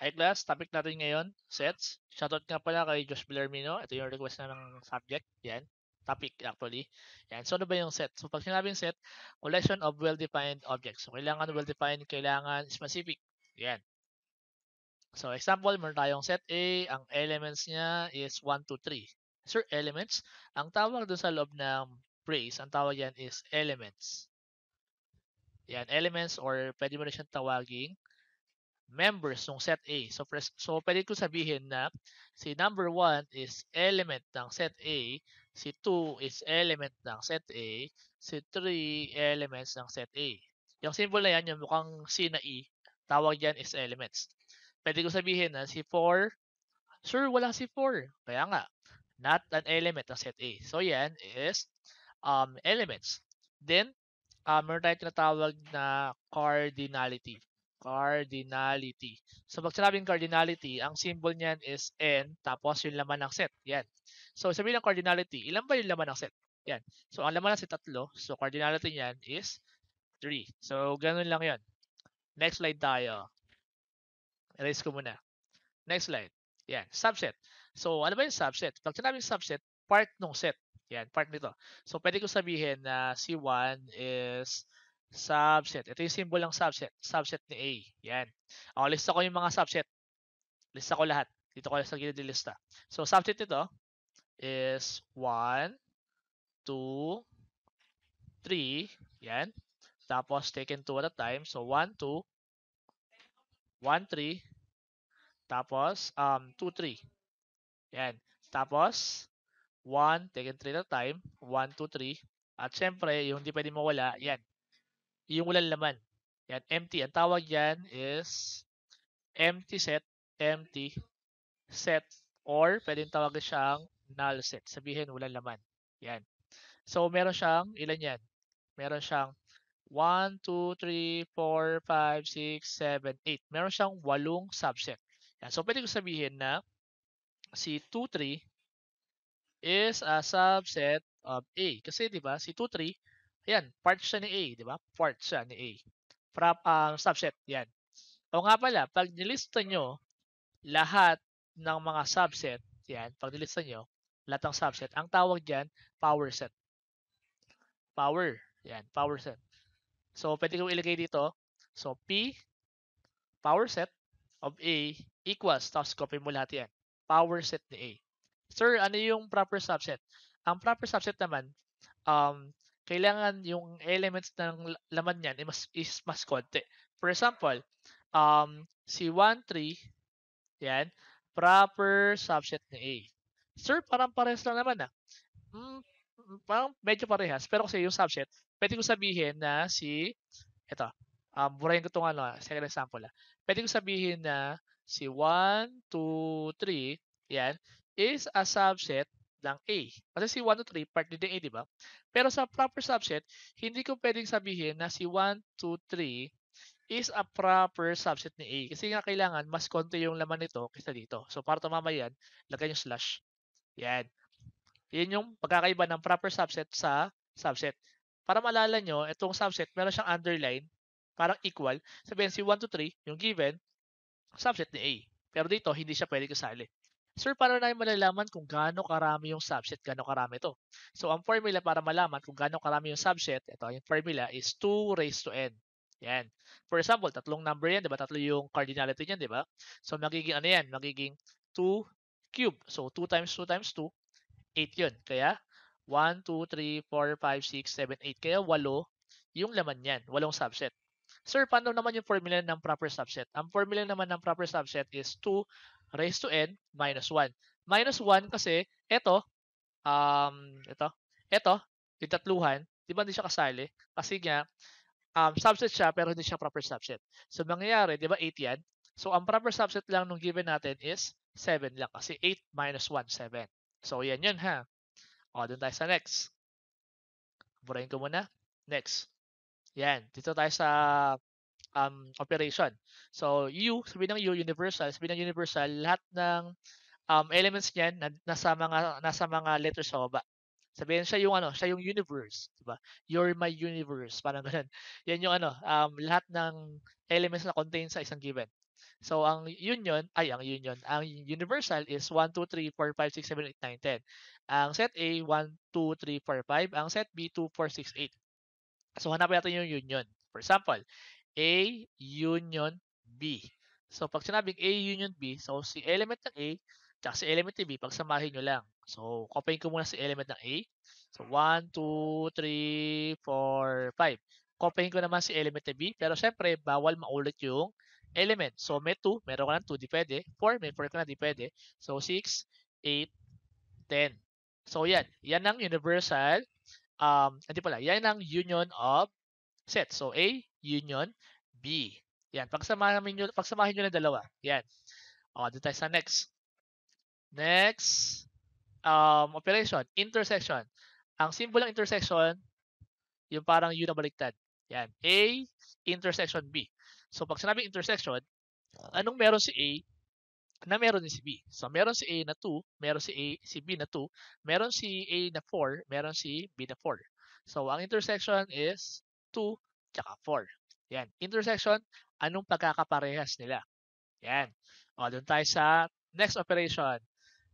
Hi class, topic natin ngayon, sets. Shoutout nga pala kay Josh Villarmino. Ito yung request na ng subject. Yan. Topic actually. Yan. So ano ba yung set? So pag sinabing set, collection of well-defined objects. So kailangan well-defined, kailangan specific. Yan. So example, meron tayong set A. Ang elements niya is 1, 2, 3. Sir, elements. Ang tawag doon sa loob ng phrase, ang tawag yan is elements. Yan, elements or pwede mo rin siyang tawaging members ng set A. So, pres- so pwede ko sabihin na si number 1 is element ng set A, si 2 is element ng set A, si 3 elements ng set A. Yung symbol na yan, yung mukhang C na E, tawag yan is elements. Pwede ko sabihin na si 4, sure, wala si 4. Kaya nga, not an element ng set A. So yan is um, elements. Then, um, meron tayong tinatawag na cardinality cardinality. So pag sinabing cardinality, ang symbol niyan is n tapos yung laman ng set. Yan. So sabihin ng cardinality, ilan ba yung laman ng set? Yan. So ang laman ng set tatlo. So cardinality niyan is 3. So ganun lang 'yon. Next slide tayo. Erase ko muna. Next slide. Yan, subset. So ano ba yung subset? Pag sinabing subset, part ng set. Yan, part nito. So pwede ko sabihin na C1 is Subset. Ito yung symbol ng subset. Subset ni A. Yan. O, lista ko yung mga subset. Lista ko lahat. Dito ko sa ginilista. So, subset nito is 1, 2, 3. Yan. Tapos, taken 2 at a time. So, 1, 2, 1, 3. Tapos, um, 2, 3. Yan. Tapos, 1, taken 3 at a time. 1, 2, 3. At syempre, yung hindi pwede mawala, yan yung walang laman. Yan, empty. Ang tawag yan is empty set, empty set, or pwedeng tawagin siyang null set. Sabihin, walang laman. Yan. So, meron siyang, ilan yan? Meron siyang 1, 2, 3, 4, 5, 6, 7, 8. Meron siyang walong subset. Yan. So, pwede ko sabihin na si 2, 3 is a subset of A. Kasi, di ba, si 2, 3 yan, parts siya ni A, di ba? Parts siya ni A. From um, subset, yan. O nga pala, pag nilista nyo lahat ng mga subset, yan, pag nilista nyo, lahat ng subset, ang tawag dyan, power set. Power. Yan, power set. So, pwede kong ilagay dito. So, P, power set of A equals, tapos copy mo lahat yan. Power set ni A. Sir, ano yung proper subset? Ang proper subset naman, um, kailangan yung elements ng laman niyan ay mas, is mas konti. For example, um, si 1, 3, yan, proper subset ni A. Sir, parang parehas lang naman ah. Mm, parang medyo parehas. Pero kasi yung subset, pwede ko sabihin na si, ito, um, burahin ko itong ano, ah, second example ah. Pwede ko sabihin na si 1, 2, 3, yan, is a subset lang A. Kasi si 1 to 3, part din ng A, di ba? Pero sa proper subset, hindi ko pwedeng sabihin na si 1, 2, 3 is a proper subset ni A. Kasi nga kailangan, mas konti yung laman nito kaysa dito. So, para tumama yan, lagay yung slash. Yan. Yan yung pagkakaiba ng proper subset sa subset. Para malala nyo, itong subset, meron siyang underline, parang equal. Sabihin si 1 to 3, yung given, subset ni A. Pero dito, hindi siya pwede kasali. Sir, paano na malalaman kung gaano karami yung subset, gaano karami ito? So, ang formula para malaman kung gaano karami yung subset, ito, yung formula is 2 raised to n. Yan. For example, tatlong number yan, di ba? Tatlo yung cardinality niyan, di ba? So, magiging ano yan? Magiging 2 cube. So, 2 times 2 times 2, 8 yun. Kaya, 1, 2, 3, 4, 5, 6, 7, 8. Kaya, 8 yung laman niyan. 8 subset. Sir, paano naman yung formula ng proper subset? Ang formula naman ng proper subset is 2 raised to n minus 1. Minus 1 kasi ito, um, ito, ito, yung tatluhan, di ba hindi siya kasali? Kasi nga, um, subset siya pero hindi siya proper subset. So, mangyayari, di ba 8 yan? So, ang proper subset lang nung given natin is 7 lang kasi 8 minus 1, 7. So, yan yun ha. O, dun tayo sa next. Burahin ko muna. Next. Yan. Dito tayo sa um, operation. So, U, sabi ng U, universal. Sabi ng universal, lahat ng um, elements niyan na, nasa mga nasa mga letters sa baba. Sabihin siya yung ano, siya yung universe, 'di ba? You're my universe, parang ganun. Yan yung ano, um, lahat ng elements na contain sa isang given. So ang union, ay ang union, ang universal is 1 2 3 4 5 6 7 8 9 10. Ang set A 1 2 3 4 5, ang set B 2 4 6 8. So hanapin natin yung union. For example, A union B. So, pag sinabing A union B, so si element ng A, tsaka si element ng B, pagsamahin nyo lang. So, copyin ko muna si element ng A. So, 1, 2, 3, 4, 5. Copyin ko naman si element ng B, pero syempre, bawal maulit yung element. So, may 2, meron ka lang 2, di pwede. 4, may 4 ka na, di pwede. So, 6, 8, 10. So, yan. Yan ang universal. Um, hindi pala. Yan ang union of set. So A, union, B. Yan, pagsamahin niyo, pagsamahin niyo ng dalawa. Yan. O, dito tayo sa next. Next um, operation, intersection. Ang symbol ng intersection, yung parang U na baliktad. Yan, A intersection B. So pag sinabing intersection, anong meron si A na meron din si B. So meron si A na 2, meron si A si B na 2, meron si A na 4, meron si B na 4. So ang intersection is 2, tsaka 4. Yan. Intersection, anong pagkakaparehas nila? Yan. O, dun tayo sa next operation.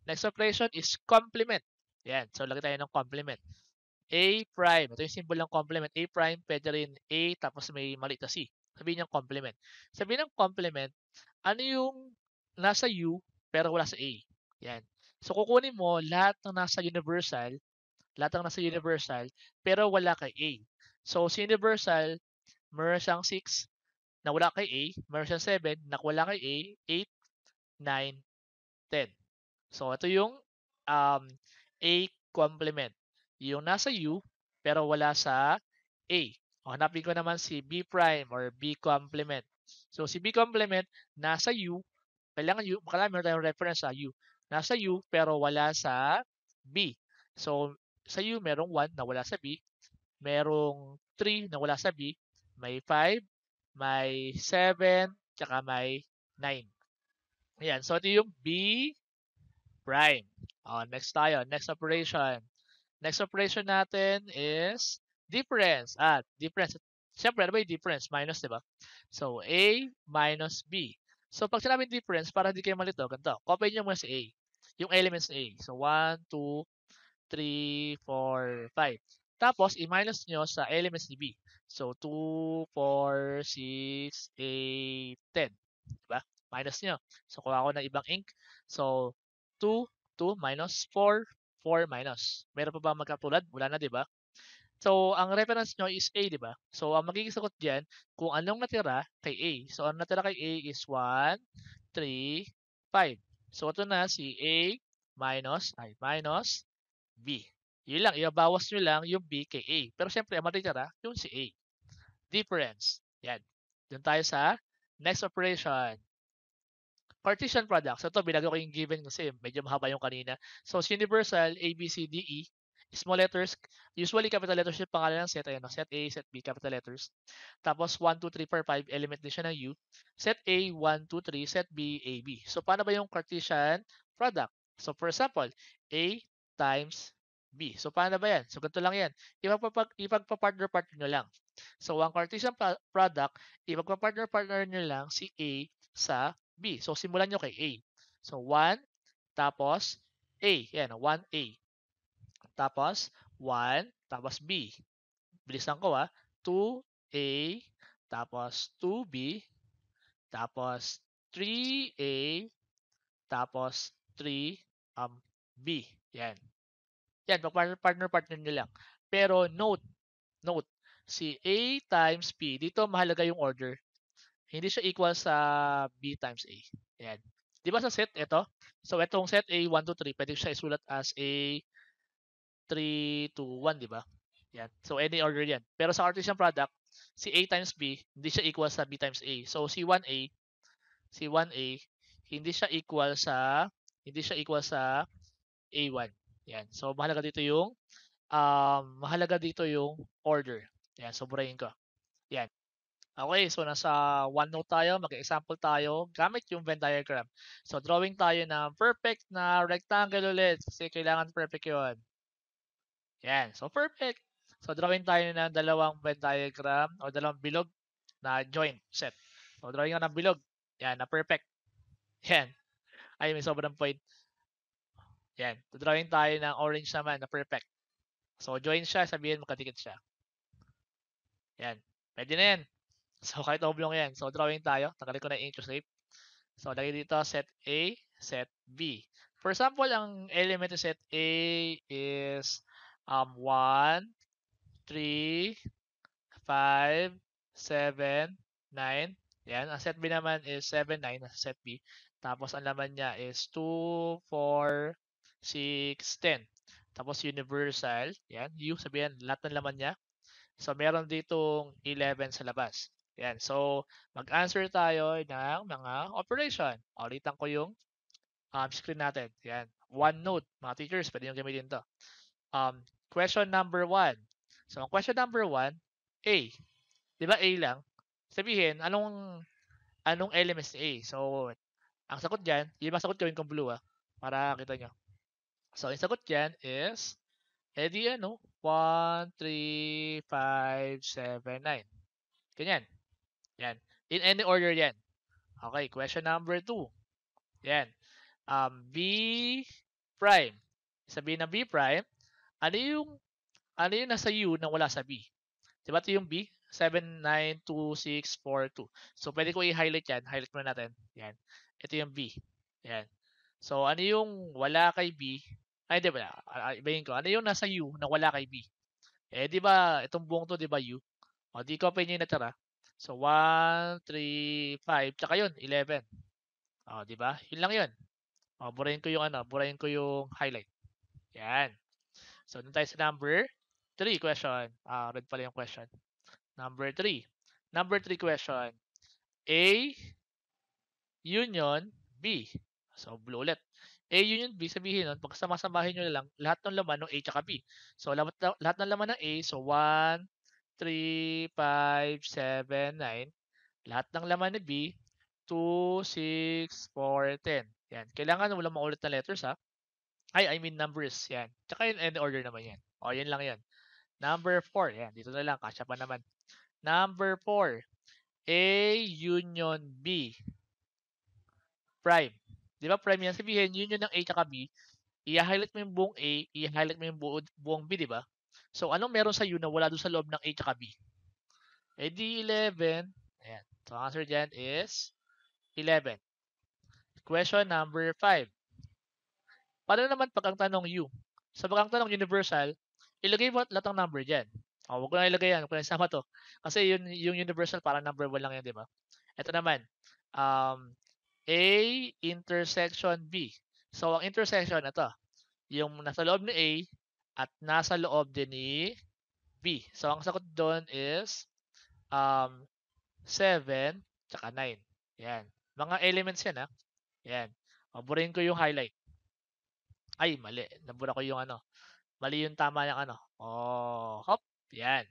Next operation is complement. Yan. So, lagay tayo ng complement. A prime. Ito yung symbol ng complement. A prime, pwede rin A, tapos may maliit na C. Sabihin niyang complement. Sabihin ng complement, ano yung nasa U, pero wala sa A. Yan. So, kukunin mo lahat ng nasa universal, lahat ng nasa universal, pero wala kay A. So, si Universal, meron siyang 6 na kay A, meron siyang 7 na kay A, 8, 9, 10. So, ito yung um, A complement. Yung nasa U, pero wala sa A. O, hanapin ko naman si B prime or B complement. So, si B complement, nasa U, kailangan U, kailangan meron tayong reference sa U. Nasa U, pero wala sa B. So, sa U, merong 1 na wala sa B merong 3 na wala sa B, may 5, may 7, tsaka may 9. Ayan, so ito yung B prime. Oh, next tayo, next operation. Next operation natin is difference. At ah, difference, siyempre, ano ba yung difference? Minus, di ba? So, A minus B. So, pag sinabing difference, para hindi kayo malito, ganito. Copy nyo muna si A. Yung elements ni A. So, 1, 2, 3, 4, 5. Tapos, i-minus nyo sa elements ni B. So, 2, 4, 6, 8, 10. Diba? Minus nyo. So, kuha ko ng ibang ink. So, 2, 2, minus 4, 4, minus. Meron pa ba magkatulad? Wala na, diba? So, ang reference nyo is A, diba? So, ang magiging sagot dyan, kung anong natira kay A. So, ang natira kay A is 1, 3, 5. So, ito na si A minus, ay, minus B. Yun lang, ibabawas nyo lang yung B kay A. Pero syempre, ang matitira, yung si A. Difference. Yan. Doon tayo sa next operation. Partition product. So ito, binago ko yung given kasi medyo mahaba yung kanina. So, universal, A, B, C, D, E. Small letters, usually capital letters yung pangalan ng set. Ayan, set A, set B, capital letters. Tapos 1, 2, 3, 4, 5, element din siya ng U. Set A, 1, 2, 3, set B, A, B. So, paano ba yung Cartesian product? So, for example, A times B. So, paano ba yan? So, ganito lang yan. Ipagpapag, ipagpapartner-partner partner nyo lang. So, one Cartesian product, ipagpa partner partner nyo lang si A sa B. So, simulan nyo kay A. So, 1, tapos A. Yan, 1A. Tapos, 1, tapos B. Bilisan ko ha? 2A, tapos 2B, tapos 3A, tapos 3 um, B. Yan. Yan, mag-partner-partner lang. Pero note, note, si A times P, dito mahalaga yung order. Hindi siya equal sa B times A. Yan. Di ba sa set, ito? So, itong set A1 2, 3, pwede siya isulat as A3 2, 1, di ba? Yan. So, any order yan. Pero sa artisan product, si A times B, hindi siya equal sa B times A. So, si 1A, si 1A, hindi siya equal sa, hindi siya equal sa A1. Yan. So, mahalaga dito yung um, mahalaga dito yung order. Yan. So, burahin ko. Yan. Okay, so nasa OneNote tayo, mag-example tayo gamit yung Venn diagram. So, drawing tayo ng perfect na rectangle ulit kasi kailangan perfect yun. Yan, so perfect. So, drawing tayo ng dalawang Venn diagram o dalawang bilog na joint set. So, drawing ko ng bilog. Yan, na perfect. Yan. Ay, may sobrang point. Yan. Drawing tayo ng orange naman na perfect. So, join siya. Sabihin magkadikit siya. Yan. Pwede na yan. So, kahit oblong yan. So, drawing tayo. Tanggalin ko na yung ink shape. So, lagay dito set A, set B. For example, ang element ng set A is um, 1, 3, 5, 7, 9. Yan. Ang set B naman is 7, 9. Set B. Tapos, ang laman niya is 2, 4, 6, 10. Tapos universal, yan, U, sabihin, lahat ng laman niya. So, meron ditong 11 sa labas. Yan, so, mag-answer tayo ng mga operation. Ulitan ko yung um, screen natin. Yan, OneNote, mga teachers, pwede yung gamitin to. Um, question number 1. So, question number 1, A. Di ba A lang? Sabihin, anong anong elements ni A? So, ang sagot dyan, yung mga sagot gawin kong blue ah, para kita nyo. So, yung sagot dyan is, eh di ano, 1, 3, 5, 7, 9. Ganyan. Yan. In any order yan. Okay, question number 2. Yan. Um, B prime. Sabihin ng B prime, ano yung, ano yung nasa U na wala sa B? Diba ito yung B? 792642. So, pwede ko i-highlight yan. Highlight muna natin. Yan. Ito yung B. Yan. So, ano yung wala kay B ay, di ba? Ah, ah, Ibayin ko. Ano yung nasa U na wala kay B? Eh, di ba, itong buong to, di ba, U? O, di ko pa yun yung natira. So, 1, 3, 5, tsaka yun, 11. O, di ba? Yun lang yun. O, burahin ko yung ano, burahin ko yung highlight. Yan. So, dun tayo sa number 3 question. Ah, red pala yung question. Number 3. Number 3 question. A union B. So, blue ulit. A eh, yun yung B, sabihin nun, pagkasama-samahin nyo lang lahat ng laman ng A tsaka B. So, lahat, lahat ng laman ng A, so 1, 3, 5, 7, 9. Lahat ng laman ng B, 2, 6, 4, 10. Yan. Kailangan walang maulit na letters ha. Ay, I mean numbers. Yan. Tsaka in any order naman yan. O, yan lang yan. Number 4. Yan. Dito na lang. Kasya pa naman. Number 4. A union B. Prime. Di ba, prime yan? Sabihin, union ng A at B. I-highlight mo yung buong A, i-highlight mo yung buong, buong B, di ba? So, anong meron sa U na wala doon sa loob ng A at B? Eh, di 11. Ayan. So, answer dyan is 11. Question number 5. Paano naman pag ang tanong U? Sa so, pag ang tanong universal, ilagay mo lahat ng number dyan. O, oh, wag ko na ilagay yan. Huwag ko na isama to. Kasi yun, yung universal para number 1 lang yan, di ba? Ito naman. Um, A intersection B. So, ang intersection na to, yung nasa loob ni A at nasa loob din ni B. So, ang sagot doon is um, 7 tsaka 9. Yan. Mga elements yan, ha? Yan. Maburahin ko yung highlight. Ay, mali. Nabura ko yung ano. Mali yung tama ng ano. Oh, hop. Yan.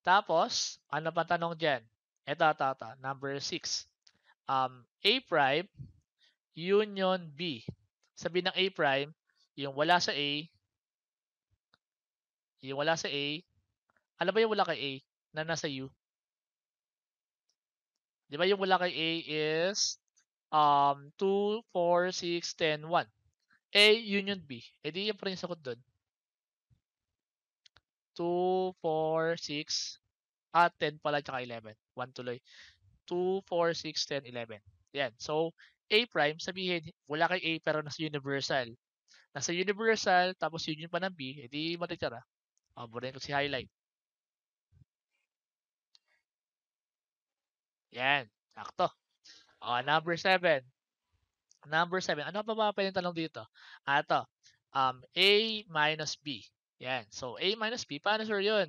Tapos, ano pa tanong dyan? Ito, ito, ito. Number 6 um, A prime union B. Sabi ng A prime, yung wala sa A, yung wala sa A, alam ba yung wala kay A na nasa U? Di ba yung wala kay A is um, 2, 4, 6, 10, 1. A union B. E di yung pa rin sagot doon. 2, 4, 6, at 10 pala tsaka 11. 1 tuloy. 2, 4, 6, 10, 11. Yan. So, A prime, sabihin, wala kay A pero nasa universal. Nasa universal, tapos union pa ng B, edi matitira. Abunin ah, ko si highlight. Yan. Sakto. O, ah, number 7. Number 7. Ano pa ba pwedeng tanong dito? Ato. Ah, um, A minus B. Yan. So, A minus B, paano sir yun?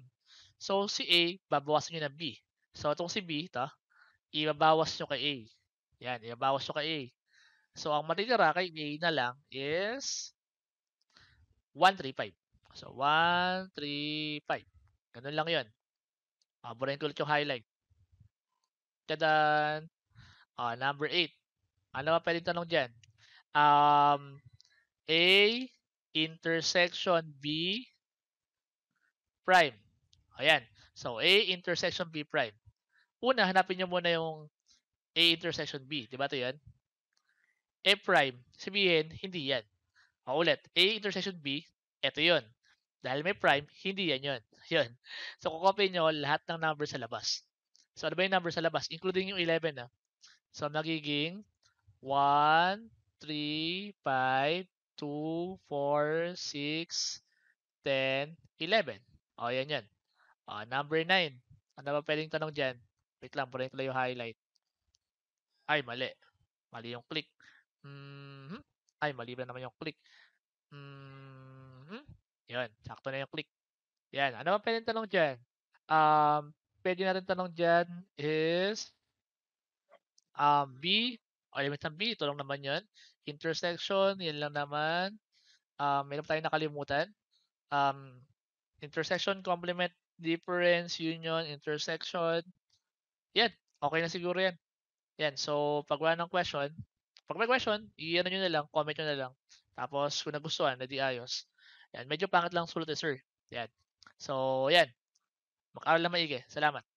So, si A, babawasan nyo ng B. So, itong si B, ito, ibabawas nyo kay A. Yan, ibabawas nyo kay A. So, ang matitira kay A na lang is 135. So, 135. Ganun lang yun. Aburahin ko ulit yung highlight. Tada! Uh, ah, number 8. Ano pa pwedeng tanong dyan? Um, A intersection B prime. Ayan. So, A intersection B prime una, hanapin nyo muna yung A intersection B. Di ba ito yan? A prime, sabihin, hindi yan. O ulit, A intersection B, ito yon. Dahil may prime, hindi yan yon. Yun. So, kukopy nyo lahat ng number sa labas. So, ano ba yung number sa labas? Including yung 11, na. Ah. So, magiging 1, 3, 5, 2, 4, 6, 10, 11. O, yan yan. O, number 9. Ano ba pwedeng tanong dyan? Wait lang, pulay lang yung highlight. Ay, mali. Mali yung click. Mm-hmm. Ay, mali ba naman yung click. Mm-hmm. Yun, sakto na yung click. Yan, ano pa pwedeng tanong dyan? Um, pwede natin tanong dyan is um, B, o element ng B, ito naman yun. Intersection, yan lang naman. Um, meron tayong nakalimutan. Um, intersection, complement, difference, union, intersection, yan, okay na siguro yan. Yan, so pag wala ng question, pag may question, i-ano nyo na lang, comment nyo na lang. Tapos kung nagustuhan, na di ayos. Yan, medyo pangit lang sulat eh, sir. Yan. So, yan. Mag-aral lang maigi. Salamat.